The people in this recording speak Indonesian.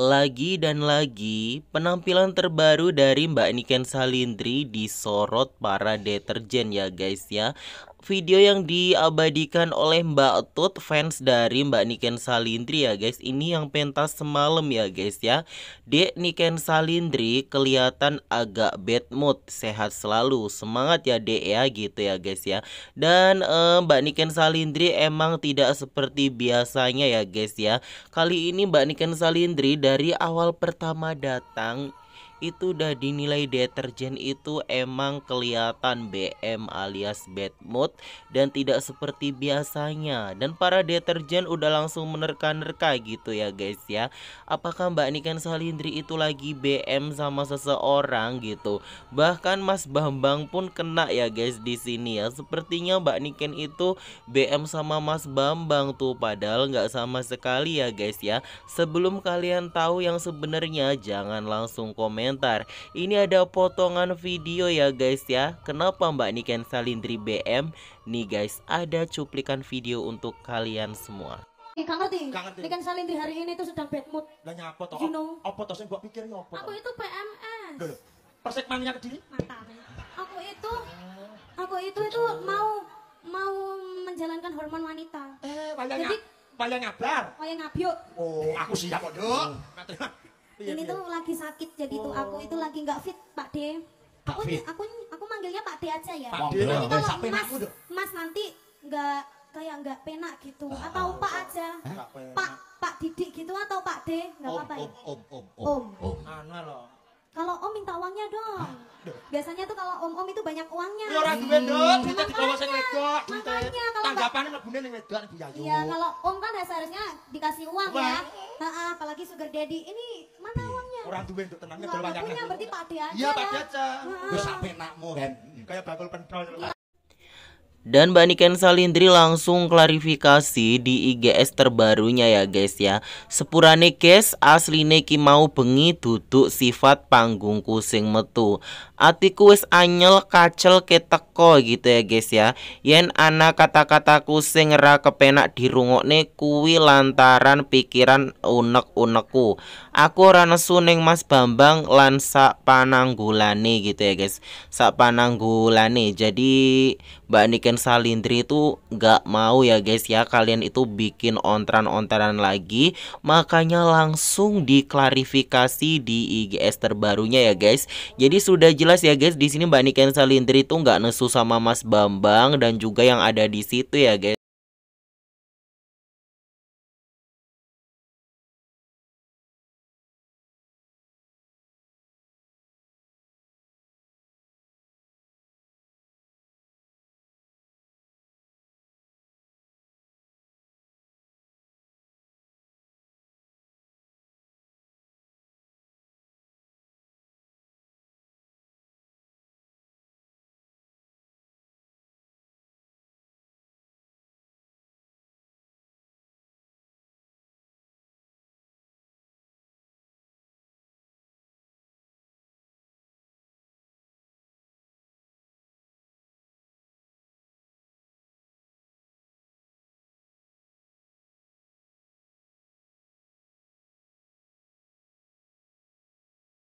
Lagi dan lagi, penampilan terbaru dari Mbak Niken Salindri disorot para deterjen ya guys ya video yang diabadikan oleh Mbak Tut fans dari Mbak Niken Salindri ya guys Ini yang pentas semalam ya guys ya Dek Niken Salindri kelihatan agak bad mood Sehat selalu semangat ya dek ya gitu ya guys ya Dan eh, Mbak Niken Salindri emang tidak seperti biasanya ya guys ya Kali ini Mbak Niken Salindri dari awal pertama datang itu udah dinilai deterjen itu emang kelihatan BM alias bad mood dan tidak seperti biasanya dan para deterjen udah langsung menerka-nerka gitu ya guys ya apakah Mbak Niken Salindri itu lagi BM sama seseorang gitu bahkan Mas Bambang pun kena ya guys di sini ya sepertinya Mbak Niken itu BM sama Mas Bambang tuh padahal nggak sama sekali ya guys ya sebelum kalian tahu yang sebenarnya jangan langsung komen komentar Ini ada potongan video ya guys ya Kenapa Mbak Niken Salindri BM Nih guys ada cuplikan video untuk kalian semua Eh, gak ngerti. Gak Niken Salindri hari ini tuh sedang bad mood. Lah nyapa toh? You know. Apa toh sing buat pikir ya apa? Aku itu PMS. Loh, persek mania Mantap. Ya. Aku itu ah. aku itu itu mau mau menjalankan hormon wanita. Eh, wayang Jadi, wayang ngabar. ngabyuk. Oh, aku siap kok, Dok. Oh. Iya, ini iya. tuh lagi sakit jadi oh. tuh aku itu lagi nggak fit Pak D. aku, aku aku manggilnya Pak D aja ya. Pak D. Nanti kalau Mas, Mas nanti nggak kayak nggak penak gitu ah, atau oh, Pak ah. aja. Eh? Pak Pak Didik gitu atau Pak D nggak apa-apa ya. Om om om om. Om. Anu loh. Kalau om minta uangnya dong. Biasanya tuh kalau om-om itu banyak uangnya. Ya orang duwe, Kita dibawa bawah ucapannya ngebunin yang ngedoan Bu Yayu. Iya, kalau om kan dasarnya dikasih uang ya. ha apalagi sugar daddy. Ini mana uangnya? Orang tua untuk tenangnya. Gak punya, Iya, pak aja. Gue sampe nakmu kan. Kayak bakul pentol. Dan Bani Niken Salindri langsung klarifikasi di IGS terbarunya ya guys ya Sepurane guys asline ki mau bengi duduk sifat panggung kusing metu Atiku wis anyel kacel keteko gitu ya guys ya Yen anak kata kata raka ra kepenak dirungokne kuwi lantaran pikiran unek-unekku Aku ora nesu Mas Bambang lansa panang pananggulane gitu ya guys Sak pananggulane jadi Mbak Niken bikin salindri itu nggak mau ya guys ya kalian itu bikin ontran-ontran lagi makanya langsung diklarifikasi di IGS terbarunya ya guys jadi sudah jelas ya guys di sini Mbak Niken Salindri itu nggak nesu sama Mas Bambang dan juga yang ada di situ ya guys